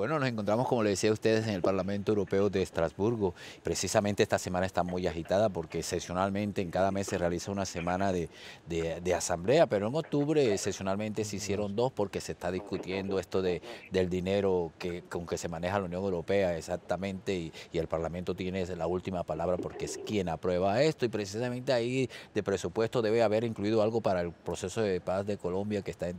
Bueno, nos encontramos, como le decía a ustedes, en el Parlamento Europeo de Estrasburgo. Precisamente esta semana está muy agitada porque sesionalmente en cada mes se realiza una semana de, asamblea, pero en octubre sesionalmente se hicieron dos porque se está discutiendo esto de, del dinero que, con que se maneja la Unión Europea exactamente y, el Parlamento tiene la última palabra porque es quien aprueba esto y precisamente ahí de presupuesto debe haber incluido algo para el proceso de paz de Colombia que está en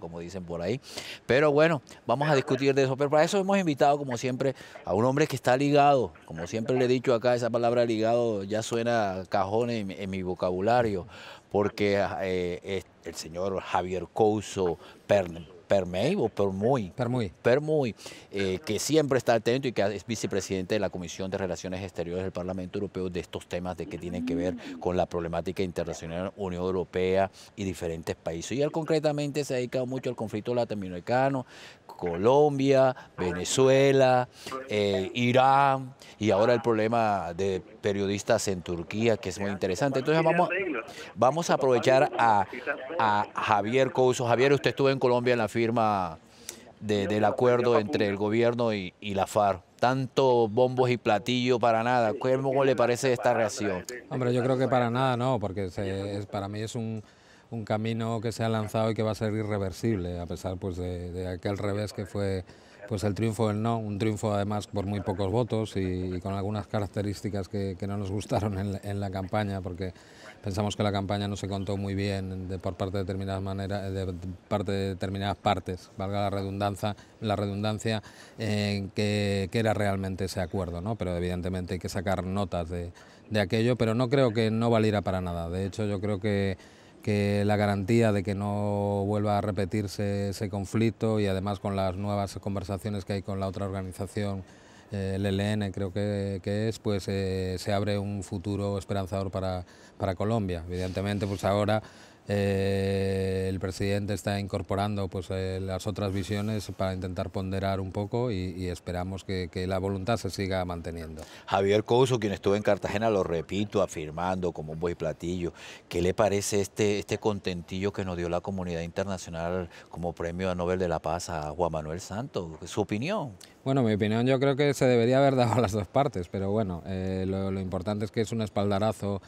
como dicen por ahí. Pero bueno, vamos a discutir de eso. Pero pero para eso hemos invitado, como siempre, a un hombre que está ligado. Como siempre le he dicho acá, esa palabra ligado ya suena cajón en, mi vocabulario, porque eh, es el señor Javier Couso, Pernel. Permey o Permuy. Permuy. Permuy, eh, que siempre está atento y que es vicepresidente de la Comisión de Relaciones Exteriores del Parlamento Europeo de estos temas de que tienen que ver con la problemática internacional Unión Europea y diferentes países. Y él concretamente se ha dedicado mucho al conflicto latinoamericano, Colombia, Venezuela, eh, Irán y ahora el problema de periodistas en Turquía, que es muy interesante. Entonces vamos, vamos a aprovechar a, a Javier Couso. Javier, usted estuvo en Colombia en la firma del acuerdo entre el gobierno y, la FARC. Tanto bombos y platillos para nada. ¿Cómo le parece esta reacción? Hombre, yo creo que para nada no, porque es, para mí es un, camino que se ha lanzado y que va a ser irreversible, a pesar pues de, de aquel revés que fue pues el triunfo del no, un triunfo además por muy pocos votos y, con algunas características que, no nos gustaron en, la campaña, porque pensamos que la campaña no se contó muy bien de, por parte de determinadas maneras, de, parte de determinadas partes, valga la redundancia, la redundancia eh, que, era realmente ese acuerdo, ¿no? Pero evidentemente hay que sacar notas de, de aquello, pero no creo que no valiera para nada. De hecho, yo creo que que la garantía de que no vuelva a repetirse ese conflicto y además con las nuevas conversaciones que hay con la otra organización, eh, el ELN creo que, es, pues eh, se abre un futuro esperanzador para, para Colombia. Evidentemente, pues ahora eh, el presidente está incorporando pues, eh, las otras visiones para intentar ponderar un poco y, esperamos que, la voluntad se siga manteniendo. Javier Couso, quien estuvo en Cartagena, lo repito, afirmando como un buen platillo, ¿qué le parece este, este contentillo que nos dio la comunidad internacional como premio a Nobel de la Paz a Juan Manuel Santos? ¿Su opinión? Bueno, mi opinión yo creo que se debería haber dado a las dos partes, pero bueno, eh, lo, importante es que es un espaldarazo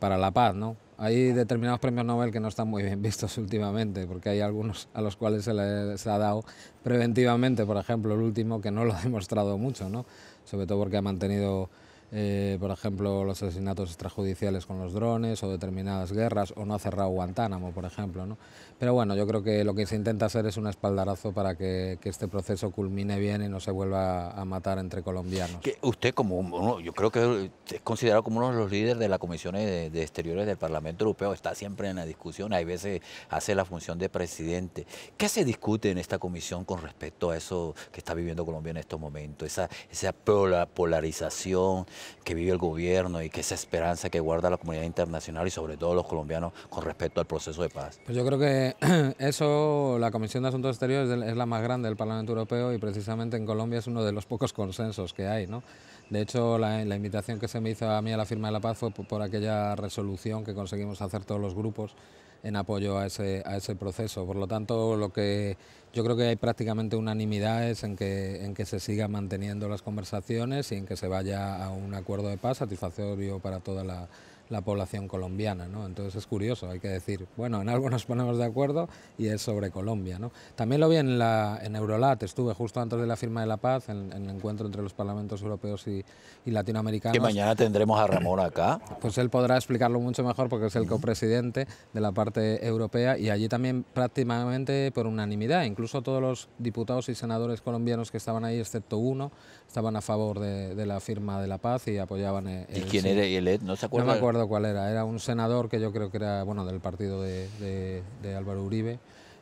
para la paz, ¿no? Hay determinados premios Nobel que no están muy bien vistos últimamente, porque hay algunos a los cuales se les ha dado preventivamente, por ejemplo, el último que no lo ha demostrado mucho, ¿no? sobre todo porque ha mantenido eh, por ejemplo, los asesinatos extrajudiciales con los drones o determinadas guerras, o no ha cerrado Guantánamo, por ejemplo. ¿no? Pero bueno, yo creo que lo que se intenta hacer es un espaldarazo para que, este proceso culmine bien y no se vuelva a matar entre colombianos. Que usted, como yo creo que es considerado como uno de los líderes de la Comisión de, de, Exteriores del Parlamento Europeo, está siempre en la discusión, hay veces hace la función de presidente. ¿Qué se discute en esta comisión con respecto a eso que está viviendo Colombia en estos momentos? Esa, esa polarización que vive el gobierno y que esa esperanza que guarda la comunidad internacional y sobre todo los colombianos con respecto al proceso de paz. Pues yo creo que eso, la Comisión de Asuntos Exteriores es la más grande del Parlamento Europeo y precisamente en Colombia es uno de los pocos consensos que hay, ¿no? De hecho, la, invitación que se me hizo a mí a la firma de la paz fue por aquella resolución que conseguimos hacer todos los grupos en apoyo a ese, a ese proceso. Por lo tanto, lo que yo creo que hay prácticamente unanimidad en que, en que se sigan manteniendo las conversaciones y en que se vaya a un acuerdo de paz satisfactorio para toda la la población colombiana. ¿no? Entonces es curioso, hay que decir, bueno, en algo nos ponemos de acuerdo y es sobre Colombia. También lo vi en, la, en Eurolat, estuve justo antes de la firma de la paz, en, el encuentro entre los parlamentos europeos y, latinoamericanos. Que mañana tendremos a Ramón acá. Pues él podrá explicarlo mucho mejor porque es el copresidente de la parte europea y allí también prácticamente por unanimidad, incluso todos los diputados y senadores colombianos que estaban ahí, excepto uno, estaban a favor de, la firma de la paz y apoyaban el... ¿Y quién era y e ¿No se acuerda? acuerdo cuál era, era un senador que yo creo que era bueno del partido de, de Álvaro Uribe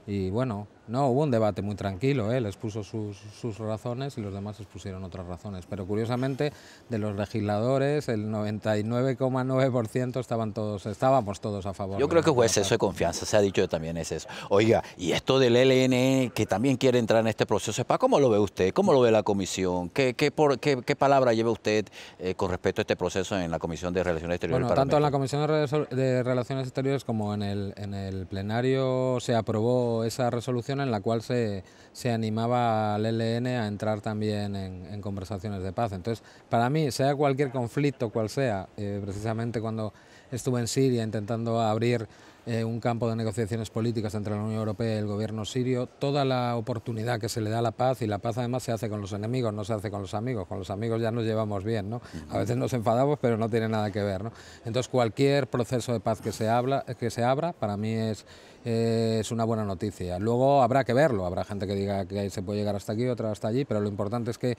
y bueno, no, hubo un debate muy tranquilo, él ¿eh? expuso sus, razones y los demás expusieron otras razones, pero curiosamente de los legisladores el 99,9% estaban todos, estábamos todos a favor. Yo creo que fue eso de confianza, se ha dicho también es eso. Oiga, y esto del LNE que también quiere entrar en este proceso, ¿cómo lo ve usted? ¿Cómo lo ve la comisión? ¿Qué, qué, por, qué, palabra lleva usted eh, con respecto a este proceso en la Comisión de Relaciones Exteriores? Bueno, tanto en la Comisión de Relaciones Exteriores como en el, en el plenario se aprobó esa resolución en la cual se, animaba al ELN a entrar también en, conversaciones de paz. Entonces, para mí, sea cualquier conflicto, cual sea, eh, precisamente cuando estuve en Siria intentando abrir eh, un campo de negociaciones políticas entre la Unión Europea y el gobierno sirio, toda la oportunidad que se le da a la paz, y la paz además se hace con los enemigos, no se hace con los amigos, con los amigos ya nos llevamos bien, ¿no? A veces nos enfadamos, pero no tiene nada que ver, ¿no? Entonces cualquier proceso de paz que se, habla, que se abra, para mí es, eh, es una buena noticia. Luego habrá que verlo, habrá gente que diga que se puede llegar hasta aquí, otra hasta allí, pero lo importante es que,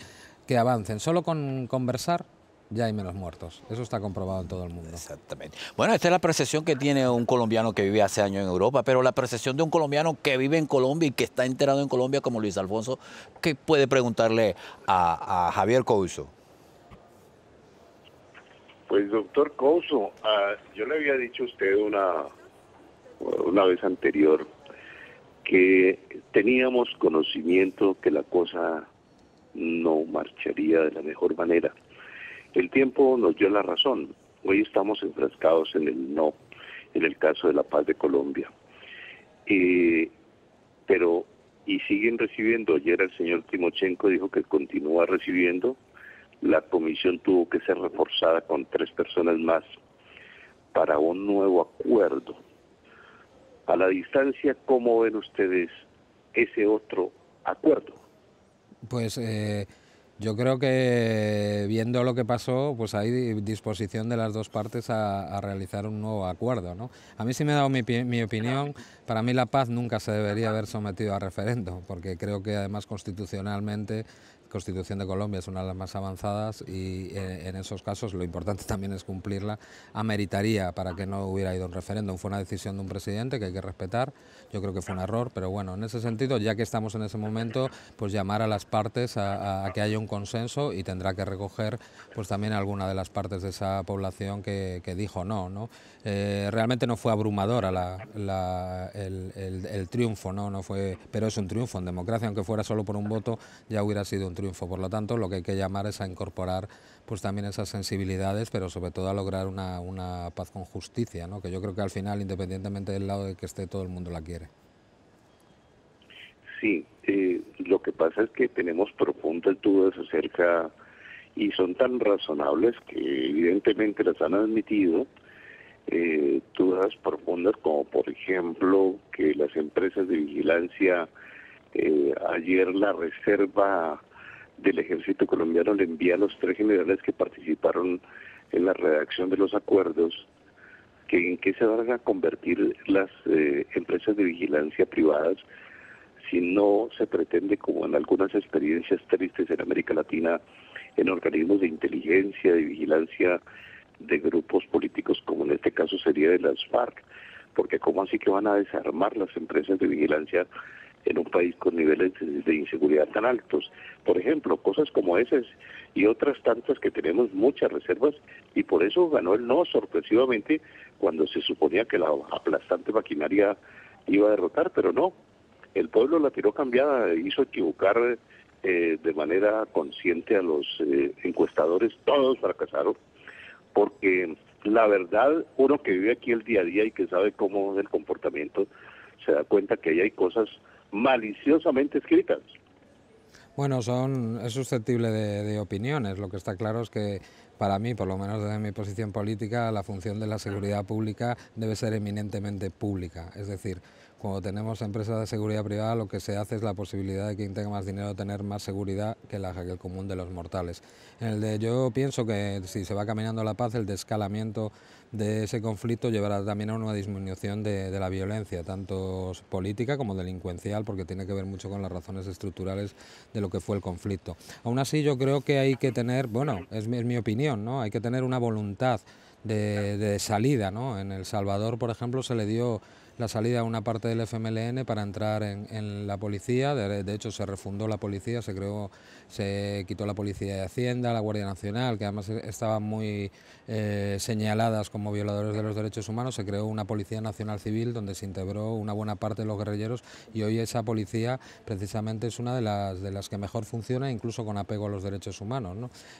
que avancen. Solo con conversar ya hay menos muertos. Eso está comprobado en todo el mundo. Exactamente. Bueno, esta es la percepción que tiene un colombiano que vive hace años en Europa, pero la percepción de un colombiano que vive en Colombia y que está enterado en Colombia, como Luis Alfonso, ¿qué puede preguntarle a, Javier Couso? Pues, doctor Couso, ah, yo le había dicho a usted una, una vez anterior que teníamos conocimiento que la cosa no marcharía de la mejor manera el tiempo nos dio la razón. Hoy estamos enfrascados en el no, en el caso de la paz de Colombia. Eh, pero, y siguen recibiendo, ayer el señor Timochenko dijo que continúa recibiendo, la comisión tuvo que ser reforzada con tres personas más para un nuevo acuerdo. A la distancia, ¿cómo ven ustedes ese otro acuerdo? Pues eh, yo creo que viendo lo que pasó, pues hay disposición de las dos partes a, realizar un nuevo acuerdo. A mí sí me ha dado mi, opinión. Para mí la paz nunca se debería haber sometido a referendo, porque creo que además constitucionalmente Constitución de Colombia es una de las más avanzadas y eh, en esos casos lo importante también es cumplirla, ameritaría para que no hubiera ido un referéndum. Fue una decisión de un presidente que hay que respetar, yo creo que fue un error, pero bueno, en ese sentido, ya que estamos en ese momento, pues llamar a las partes a, que haya un consenso y tendrá que recoger pues también alguna de las partes de esa población que, dijo no. ¿no? Eh, realmente no fue abrumadora la, el, triunfo, ¿no? no fue, pero es un triunfo en democracia, aunque fuera solo por un voto, ya hubiera sido un triunfo triunfo. Por lo tanto, lo que hay que llamar es a incorporar pues también esas sensibilidades, pero sobre todo a lograr una, paz con justicia, ¿no? que yo creo que al final, independientemente del lado de que esté, todo el mundo la quiere. Sí, eh, lo que pasa es que tenemos profundas dudas acerca y son tan razonables que evidentemente las han admitido eh, dudas profundas como por ejemplo que las empresas de vigilancia eh, ayer la reserva del ejército colombiano le envía a los tres generales que participaron en la redacción de los acuerdos que en qué se van a convertir las eh, empresas de vigilancia privadas si no se pretende, como en algunas experiencias tristes en América Latina, en organismos de inteligencia, de vigilancia de grupos políticos, como en este caso sería de las FARC, porque cómo así que van a desarmar las empresas de vigilancia en un país con niveles de inseguridad tan altos. Por ejemplo, cosas como esas y otras tantas que tenemos muchas reservas y por eso ganó el no sorpresivamente cuando se suponía que la aplastante maquinaria iba a derrotar, pero no. El pueblo la tiró cambiada, e hizo equivocar eh, de manera consciente a los eh, encuestadores, todos fracasaron, porque la verdad, uno que vive aquí el día a día y que sabe cómo es el comportamiento, se da cuenta que ahí hay cosas maliciosamente escritas. Bueno, son, es susceptible de, opiniones. Lo que está claro es que para mí, por lo menos desde mi posición política, la función de la seguridad pública debe ser eminentemente pública. Es decir, cuando tenemos empresas de seguridad privada, lo que se hace es la posibilidad de quien tenga más dinero tener más seguridad que, la, que el común de los mortales. el de, yo pienso que si se va caminando la paz, el descalamiento de ese conflicto llevará también a una disminución de, la violencia, tanto política como delincuencial, porque tiene que ver mucho con las razones estructurales de lo que fue el conflicto. Aún así, yo creo que hay que tener, bueno, es, mi opinión, ¿no? Hay que tener una voluntad de, de salida, ¿no? En El Salvador, por ejemplo, se le dio la salida de una parte del FMLN para entrar en, la policía. de, hecho, se refundó la policía, se creó se quitó la Policía de Hacienda, la Guardia Nacional, que además estaban muy eh, señaladas como violadores de los derechos humanos, se creó una Policía Nacional Civil donde se integró una buena parte de los guerrilleros y hoy esa policía precisamente es una de las, que mejor funciona, incluso con apego a los derechos humanos.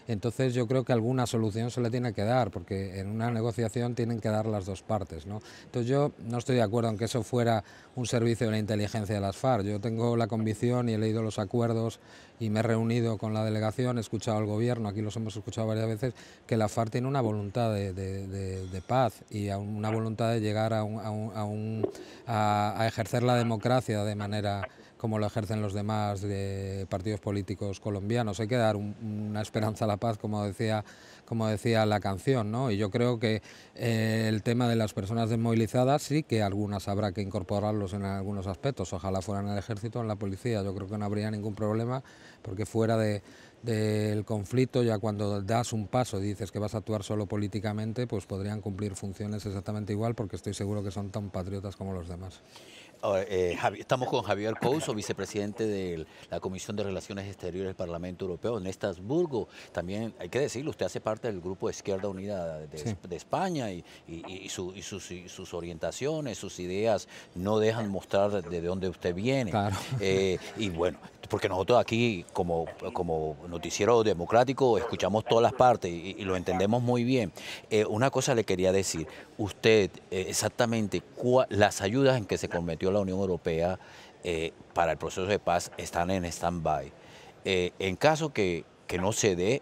Entonces yo creo que alguna solución se le tiene que dar, porque en una negociación tienen que dar las dos partes. Entonces yo no estoy de acuerdo en que eso fuera un servicio de la inteligencia de las FARC. Yo tengo la convicción y he leído los acuerdos y me he reunido con la delegación, he escuchado al gobierno, aquí los hemos escuchado varias veces, que la FARC tiene una voluntad de, paz y una voluntad de llegar a, a, a ejercer la democracia de manera como lo ejercen los demás partidos políticos colombianos. Hay que dar una esperanza a la paz, como decía, como decía la canción, Y yo creo que eh, el tema de las personas desmovilizadas sí que algunas habrá que incorporarlos en algunos aspectos. Ojalá fueran el ejército o en la policía. Yo creo que no habría ningún problema porque fuera del conflicto, ya cuando das un paso y dices que vas a actuar solo políticamente, pues podrían cumplir funciones exactamente igual porque estoy seguro que son tan patriotas como los demás. Ah, eh, estamos con Javier Couso, vicepresidente de la Comisión de Relaciones Exteriores del Parlamento Europeo en Estrasburgo. También hay que decirlo, usted hace parte del grupo Izquierda Unida de, España y, sus, orientaciones, sus ideas no dejan mostrar de dónde usted viene. Eh, y bueno, porque nosotros aquí como, noticiero democrático escuchamos todas las partes y, lo entendemos muy bien. Eh, una cosa le quería decir, usted eh, exactamente las ayudas en que se cometió la Unión Europea eh, para el proceso de paz están en stand-by. Eh, en caso que no se dé,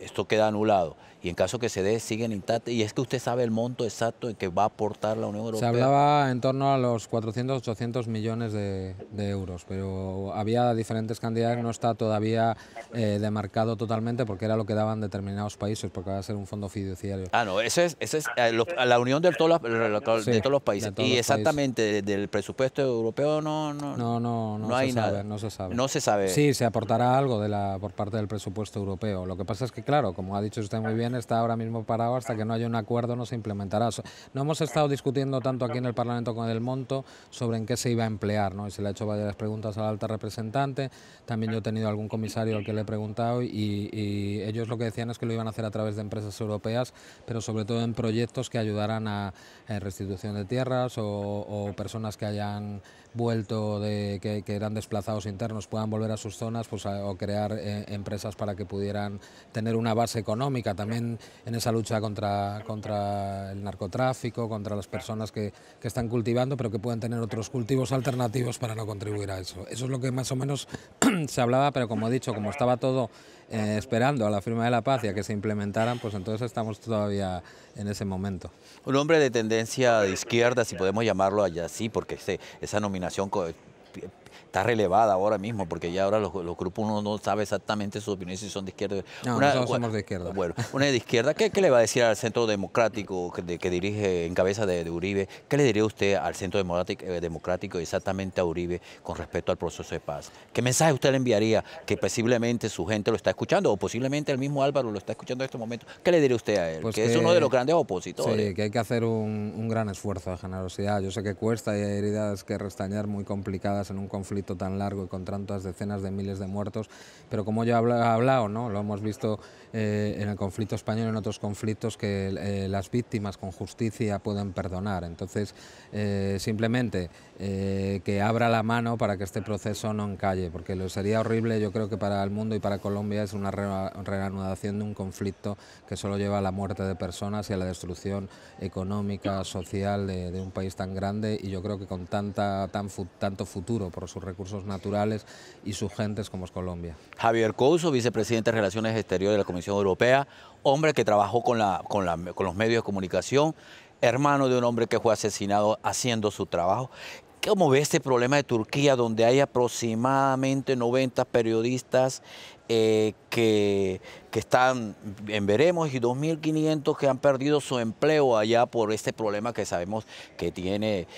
esto queda anulado y en caso que se dé, siguen intactos Y es que usted sabe el monto exacto en que va a aportar la Unión Europea. Se hablaba en torno a los 400, 800 millones de, euros, pero había diferentes cantidades, no está todavía eh, demarcado totalmente porque era lo que daban determinados países, porque va a ser un fondo fiduciario. Ah, no, ese es, es eh, la unión de, todos los, todos los países. y exactamente del presupuesto europeo no, no, no, no, no, hay nada. no se sabe. No se sabe. Sí, se aportará algo de la, por parte del presupuesto europeo. Lo que pasa es que, claro, como ha dicho usted muy bien, está ahora mismo parado, hasta que no haya un acuerdo no se implementará. No hemos estado discutiendo tanto aquí en el Parlamento con el monto sobre en qué se iba a emplear, ¿no? y se le ha hecho varias preguntas a la alta representante, también yo he tenido algún comisario al que le he preguntado y, ellos lo que decían es que lo iban a hacer a través de empresas europeas, pero sobre todo en proyectos que ayudaran a, eh, restitución de tierras o personas que hayan vuelto, de, que, eran desplazados internos, puedan volver a sus zonas pues, o crear eh, empresas para que pudieran tener una base económica también en esa lucha contra, contra el narcotráfico, contra las personas que, que están cultivando, pero que puedan tener otros cultivos alternativos para no contribuir a eso. Eso es lo que más o menos se hablaba, pero como he dicho, como estaba todo eh, esperando a la firma de la paz y a que se implementaran, pues entonces estamos todavía en ese momento. Un hombre de tendencia de izquierda, si podemos llamarlo allá así, porque ese, esa nominación dominación está relevada ahora mismo, porque ya ahora los, grupos uno no sabe exactamente sus opiniones si son de izquierda. No, somos de izquierda. Bueno, una de izquierda, ¿qué, le va a decir al Centro Democrático que, dirige en cabeza de, Uribe? ¿Qué le diría usted al Centro eh, Democrático, exactamente a Uribe con respecto al proceso de paz? ¿Qué mensaje usted le enviaría que posiblemente su gente lo está escuchando o posiblemente el mismo Álvaro lo está escuchando en este momento? ¿Qué le diría usted a él? Pues que, es uno de los grandes opositores. Sí, que hay que hacer un, gran esfuerzo de generosidad. Yo sé que cuesta y hay heridas que restañar muy complicadas en un conflicto tan largo y con tantas decenas de miles de muertos, pero como yo he hablado, ¿no? lo hemos visto eh, en el conflicto español, en otros conflictos que eh, las víctimas con justicia pueden perdonar. Entonces, eh, simplemente que abra la mano para que este proceso no encalle, porque lo sería horrible, yo creo que para el mundo y para Colombia es una reanudación de un conflicto que solo lleva a la muerte de personas y a la destrucción económica, social de, un país tan grande y yo creo que con tanta, tanto futuro por sus recursos naturales y sus gentes como es Colombia. Javier Couso, vicepresidente de Relaciones Exteriores de la Comisión Europea, hombre que trabajó con, con, con los medios de comunicación, hermano de un hombre que fue asesinado haciendo su trabajo. ¿Cómo ve este problema de Turquía, donde hay aproximadamente 90 periodistas eh, que, están en veremos y 2.500 que han perdido su empleo allá por este problema que sabemos que tiene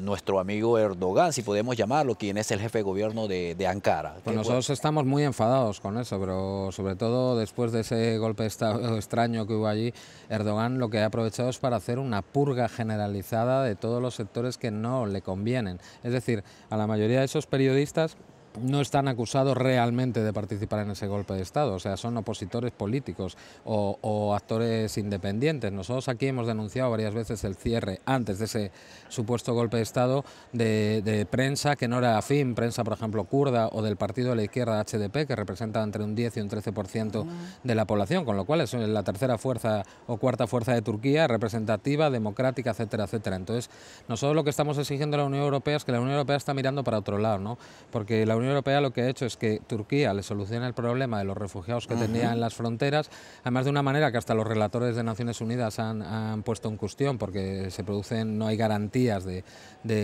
nuestro amigo Erdogan, si podemos llamarlo, quien es el jefe de gobierno de, Ankara. Pues nosotros estamos muy enfadados con eso, pero sobre todo después de ese golpe de estado extraño que hubo allí, Erdogan lo que ha aprovechado es para hacer una purga generalizada de todos los sectores que no le convienen. Es decir, a la mayoría de esos periodistas no están acusados realmente de participar en ese golpe de Estado, o sea, son opositores políticos o, actores independientes. Nosotros aquí hemos denunciado varias veces el cierre antes de ese supuesto golpe de Estado de, prensa que no era afín, prensa por ejemplo kurda o del partido de la izquierda HDP que representa entre un 10 y un 13% ah. de la población, con lo cual es la tercera fuerza o cuarta fuerza de Turquía, representativa, democrática, etcétera, etcétera. Entonces, nosotros lo que estamos exigiendo a la Unión Europea es que la Unión Europea está mirando para otro lado, ¿no? Porque la Unión Europea lo que ha hecho es que Turquía le soluciona el problema de los refugiados que tenía en las fronteras, además de una manera que hasta los relatores de Naciones Unidas han, puesto en cuestión, porque se producen, no hay garantías de,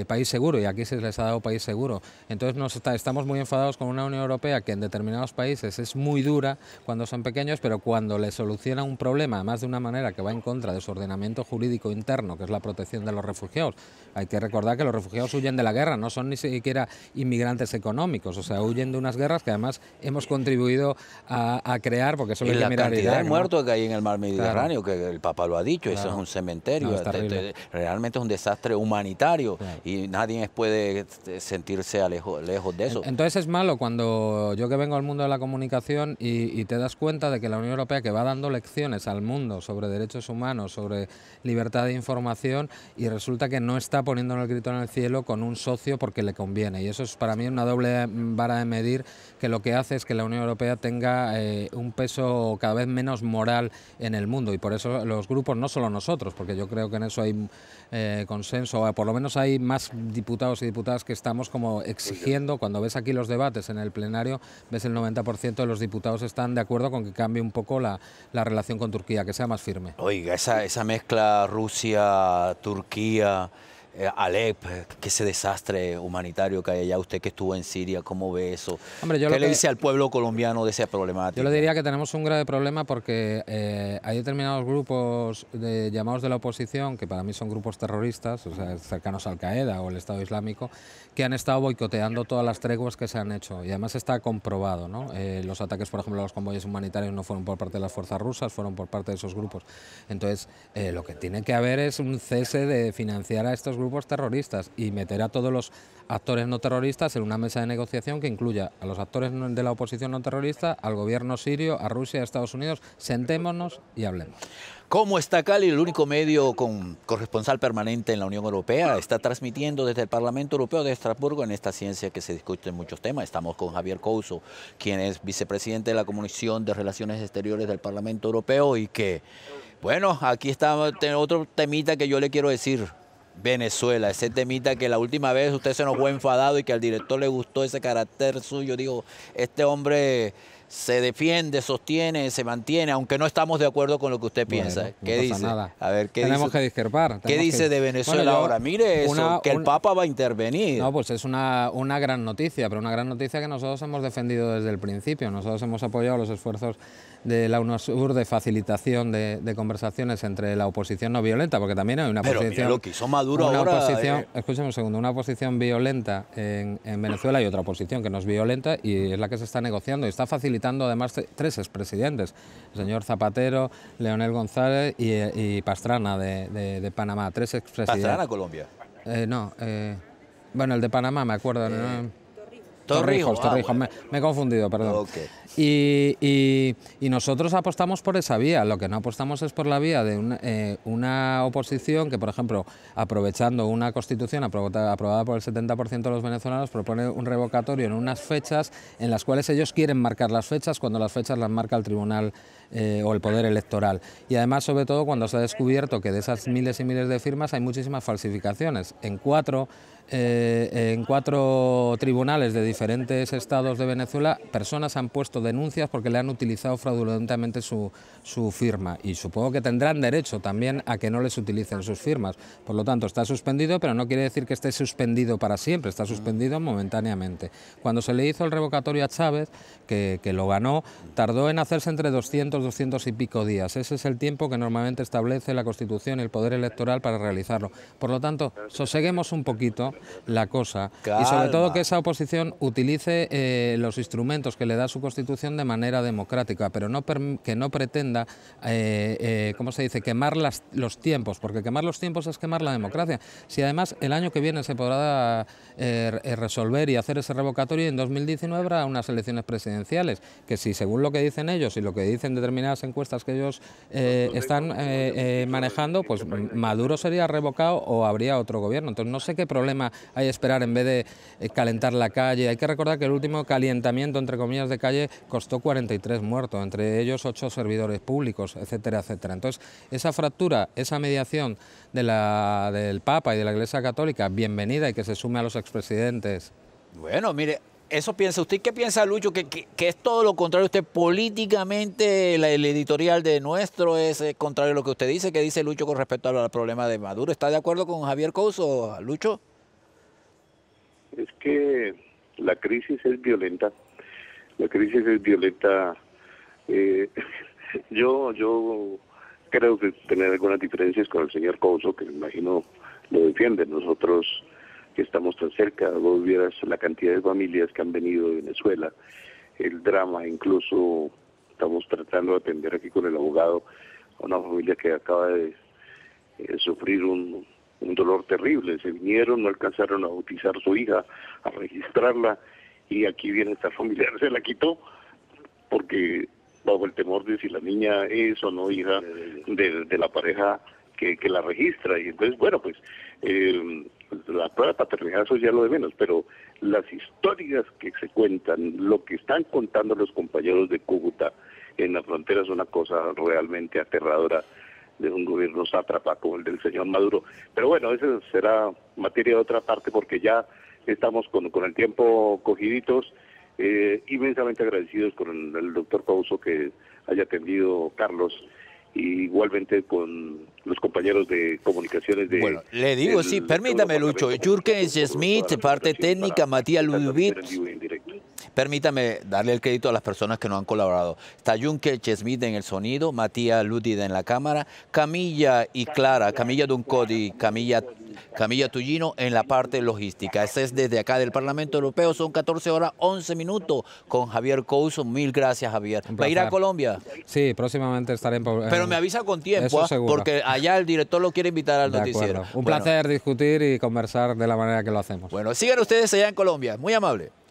país seguro y aquí se les ha dado país seguro. Entonces estamos muy enfadados con una Unión Europea que en determinados países es muy dura cuando son pequeños, pero cuando le soluciona un problema, además de una manera que va en contra de su ordenamiento jurídico interno, que es la protección de los refugiados. Hay que recordar que los refugiados huyen de la guerra, no son ni siquiera inmigrantes económicos o sea, huyen de unas guerras que además hemos contribuido a, crear, porque eso es la cantidad de muertos que hay en el mar Mediterráneo, que el Papa lo ha dicho, eso es un cementerio, este, este, realmente es un desastre humanitario y nadie puede este, sentirse lejos de eso. Entonces es malo cuando yo que vengo al mundo de la comunicación y, te das cuenta de que la Unión Europea que va dando lecciones al mundo sobre derechos humanos, sobre libertad de información y resulta que no está poniendo el grito en el cielo con un socio porque le conviene. Y eso es para mí una doble vara de medir que lo que hace es que la Unión Europea tenga eh, un peso cada vez menos moral en el mundo y por eso los grupos, no solo nosotros, porque yo creo que en eso hay eh, consenso... consenso, por lo menos hay más diputados y diputadas que estamos como pues exigiendo, cuando ves aquí los debates en el plenario, ves el 90% de los diputados están de acuerdo con que cambie un poco la, la relación con Turquía, que sea más firme. Oiga, esa, esa mezcla Rusia-Turquía... Eh, Alep, que ese desastre humanitario que hay allá, usted que estuvo en Siria, ¿cómo ve eso? ¿Qué le dice al pueblo colombiano de ese problemática? Yo le diría que tenemos un grave problema porque eh, hay determinados grupos de, llamados de la oposición, que para mí son grupos terroristas, o sea, cercanos Al-Qaeda o el Estado Islámico, que han estado boicoteando todas las treguas que se han hecho. Y además está comprobado, ¿no? Eh, los ataques, por ejemplo, a los convoyes humanitarios no fueron por parte de las fuerzas rusas, fueron por parte de esos grupos. Entonces, lo que tiene que haber es un cese de financiar a estos grupos grupos terroristas y meter a todos los actores no terroristas en una mesa de negociación que incluya a los actores de la oposición no terrorista, al gobierno sirio, a Rusia, a Estados Unidos. Sentémonos y hablemos. ¿Cómo está Cali, el único medio con corresponsal permanente en la Unión Europea? Está transmitiendo desde el Parlamento Europeo de Estrasburgo en esta ciencia que se discute en muchos temas. Estamos con Javier Couso, quien es vicepresidente de la Comisión de Relaciones Exteriores del Parlamento Europeo y que, bueno, aquí está otro temita que yo le quiero decir. Venezuela, ese temita que la última vez usted se nos fue enfadado y que al director le gustó ese carácter suyo, digo, este hombre se defiende, sostiene, se mantiene, aunque no estamos de acuerdo con lo que usted piensa. ¿Qué dice? Nada. A ver, tenemos que discrepar. ¿Qué dice de Venezuela ahora? Mire eso, que el Papa va a intervenir. No, pues es una, una gran noticia, pero una gran noticia que nosotros hemos defendido desde el principio. Nosotros hemos apoyado los esfuerzos de la UNOSUR de facilitación de, conversaciones entre la oposición no violenta, porque también hay una Pero oposición. que Maduro una ahora, oposición, eh. un segundo, una oposición violenta en, Venezuela y otra oposición que no es violenta y es la que se está negociando. Y está facilitando además tres expresidentes, el señor Zapatero, Leonel González y, Pastrana de, de, Panamá. Tres expresidentes. ¿Pastrana Colombia? Eh, no, eh, bueno, el de Panamá, me acuerdo. Torrijos, Torrijos. Ah, me, he confundido, perdón. Y, nosotros apostamos por esa vía. Lo que no apostamos es por la vía de eh, una, oposición que, por ejemplo, aprovechando una constitución aprobada, por el 70% de los venezolanos, propone un revocatorio en unas fechas en las cuales ellos quieren marcar las fechas cuando las fechas las marca el tribunal eh, o el poder electoral. Y además, sobre todo, cuando se ha descubierto que de esas miles y miles de firmas hay muchísimas falsificaciones. En cuatro, eh, en cuatro tribunales de diferentes estados de Venezuela, personas han puesto denuncias porque le han utilizado fraudulentamente su, su firma y supongo que tendrán derecho también a que no les utilicen sus firmas. Por lo tanto, está suspendido, pero no quiere decir que esté suspendido para siempre, está suspendido momentáneamente. Cuando se le hizo el revocatorio a Chávez, que, lo ganó, tardó en hacerse entre 200, 200 y pico días. Ese es el tiempo que normalmente establece la Constitución y el Poder Electoral para realizarlo. Por lo tanto, soseguemos un poquito la cosa y sobre todo que esa oposición utilice eh, los instrumentos que le da su Constitución de manera democrática, pero no que no pretenda, eh, eh, ¿cómo se dice?, quemar los tiempos, porque quemar los tiempos es quemar la democracia. Si además el año que viene se podrá resolver y hacer ese revocatorio, y en 2019 habrá unas elecciones presidenciales, que si según lo que dicen ellos y lo que dicen determinadas encuestas que ellos están manejando, pues Maduro sería revocado o habría otro gobierno. Entonces no sé qué problema hay esperar en vez de calentar la calle, hay que recordar que el último calentamiento, entre comillas, de calle costó 43 muertos, entre ellos 8 servidores públicos, etcétera, etcétera. Entonces, esa fractura, esa mediación de la, del Papa y de la Iglesia Católica, bienvenida y que se sume a los expresidentes. Bueno, mire, eso piensa usted. ¿Qué piensa Lucho? Que, es todo lo contrario. Usted políticamente, el editorial de nuestro es eh, contrario a lo que usted dice. Que dice Lucho con respecto al problema de Maduro? ¿Está de acuerdo con Javier Couso, Lucho? Es que la crisis es violenta, la crisis es violenta. Eh, yo, yo creo que tener algunas diferencias con el señor Couso, que me imagino lo defiende. Nosotros que estamos tan cerca, vos vieras la cantidad de familias que han venido de Venezuela, el drama, incluso estamos tratando de atender aquí con el abogado a una familia que acaba de eh, sufrir un, un dolor terrible. Se vinieron, no alcanzaron a bautizar su hija, a registrarla, y aquí viene esta familiar, se la quitó, porque bajo el temor de si la niña es o no hija de, la pareja que, la registra. Y entonces, bueno, pues eh, la prueba de paternidad eso ya lo de menos, pero las historias que se cuentan, lo que están contando los compañeros de Cúcuta en la frontera es una cosa realmente aterradora de un gobierno sátrapa como el del señor Maduro. Pero bueno, eso será materia de otra parte porque ya estamos con, el tiempo cogiditos. Eh, inmensamente agradecidos con el, doctor Pauso que haya atendido Carlos igualmente con los compañeros de comunicaciones de... Bueno, le digo, sí, permítame Lucho, Jürgen Smith, parte técnica, Matías Ludovic. Permítame darle el crédito a las personas que nos han colaborado. Está Junke chesmith en el sonido, Matías Ludida en la cámara, Camilla y Clara, Camilla Duncodi, Camilla, Camilla Tullino en la parte logística. Este es desde acá del Parlamento Europeo, son 14 horas 11 minutos con Javier Couso. Mil gracias, Javier. ¿Va a ir a Colombia? Sí, próximamente estaré en... Pero me avisa con tiempo, ¿ah? porque allá el director lo quiere invitar al noticiero. Un placer discutir y conversar de la manera que lo hacemos. Bueno, sigan ustedes allá en Colombia. Muy amable.